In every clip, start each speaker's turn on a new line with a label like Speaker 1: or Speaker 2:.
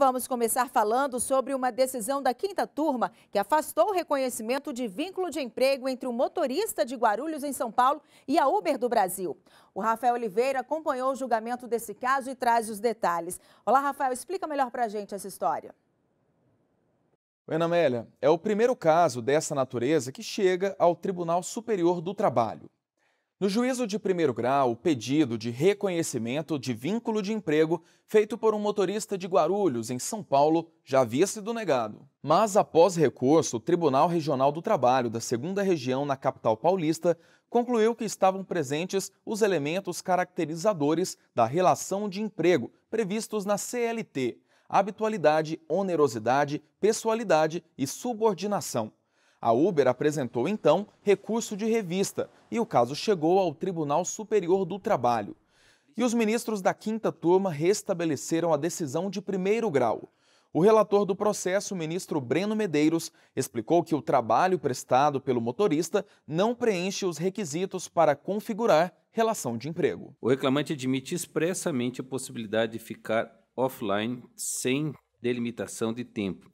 Speaker 1: vamos começar falando sobre uma decisão da quinta turma que afastou o reconhecimento de vínculo de emprego entre o motorista de Guarulhos, em São Paulo, e a Uber do Brasil. O Rafael Oliveira acompanhou o julgamento desse caso e traz os detalhes. Olá, Rafael, explica melhor para a gente essa história.
Speaker 2: Ana Amélia, é o primeiro caso dessa natureza que chega ao Tribunal Superior do Trabalho. No juízo de primeiro grau, o pedido de reconhecimento de vínculo de emprego feito por um motorista de Guarulhos, em São Paulo, já havia sido negado. Mas, após recurso, o Tribunal Regional do Trabalho da Segunda Região, na capital paulista, concluiu que estavam presentes os elementos caracterizadores da relação de emprego previstos na CLT: habitualidade, onerosidade, pessoalidade e subordinação. A Uber apresentou então recurso de revista e o caso chegou ao Tribunal Superior do Trabalho. E os ministros da quinta turma restabeleceram a decisão de primeiro grau. O relator do processo, o ministro Breno Medeiros, explicou que o trabalho prestado pelo motorista não preenche os requisitos para configurar relação de emprego.
Speaker 3: O reclamante admite expressamente a possibilidade de ficar offline sem delimitação de tempo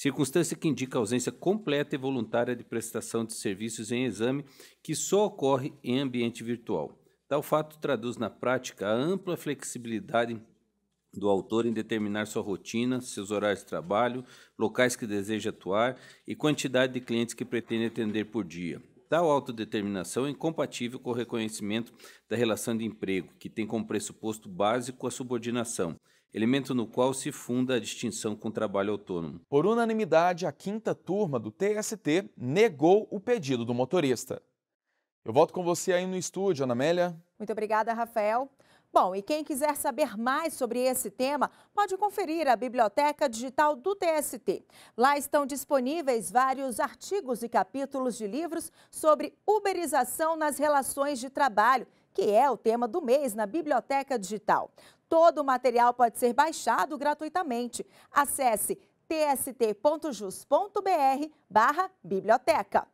Speaker 3: circunstância que indica a ausência completa e voluntária de prestação de serviços em exame que só ocorre em ambiente virtual. Tal fato traduz na prática a ampla flexibilidade do autor em determinar sua rotina, seus horários de trabalho, locais que deseja atuar e quantidade de clientes que pretende atender por dia tal autodeterminação é incompatível com o reconhecimento da relação de emprego, que tem como pressuposto básico a subordinação, elemento no qual se funda a distinção com o trabalho autônomo.
Speaker 2: Por unanimidade, a quinta turma do TST negou o pedido do motorista. Eu volto com você aí no estúdio, Ana Amélia.
Speaker 1: Muito obrigada, Rafael. Bom, e quem quiser saber mais sobre esse tema, pode conferir a Biblioteca Digital do TST. Lá estão disponíveis vários artigos e capítulos de livros sobre uberização nas relações de trabalho, que é o tema do mês na Biblioteca Digital. Todo o material pode ser baixado gratuitamente. Acesse tst.jus.br barra biblioteca.